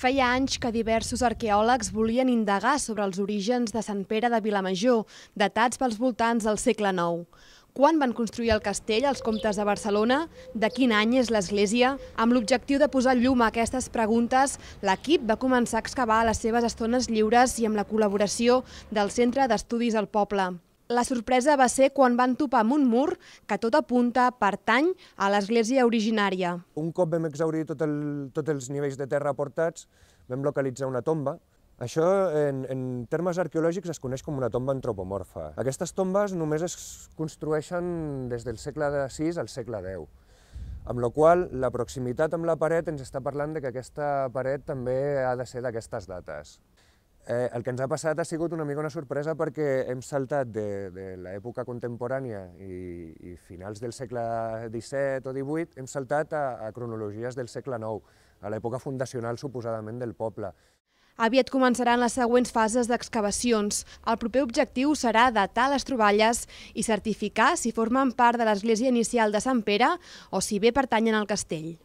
Feia anys que diversos arqueòlegs volien indagar sobre els orígens de Sant Pere de Vilamajor, datats pels voltants del segle IX. Quan van construir el castell els comtes de Barcelona? De quin any és l'església? Amb l'objectiu de posar llum a aquestes preguntes, l'equip va començar a excavar a les seves estones lliures i amb la col·laboració del Centre d'Estudis al Poble. La sorpresa va ser quan van topar amb un mur que tot apunta pertany a l'església originària. Un cop vam exaurir tot el, tots els nivells de terra aportats, vam localitzar una tomba. Això, en, en termes arqueològics, es coneix com una tomba antropomorfa. Aquestes tombes només es construeixen des del segle VI al segle X amb la qual la proximitat amb la paret ens està parlant de que aquesta paret també ha de ser d'aquestes dates. Eh, el que ens ha passat ha sigut una mica una sorpresa perquè hem saltat de, de l'època contemporània i, i finals del segle XVII o XVIII, hem saltat a, a cronologies del segle IX, a l'època fundacional suposadament del poble. Aviat començaran les següents fases d'excavacions. El proper objectiu serà datar les troballes i certificar si formen part de l'església inicial de Sant Pere o si bé pertanyen al castell.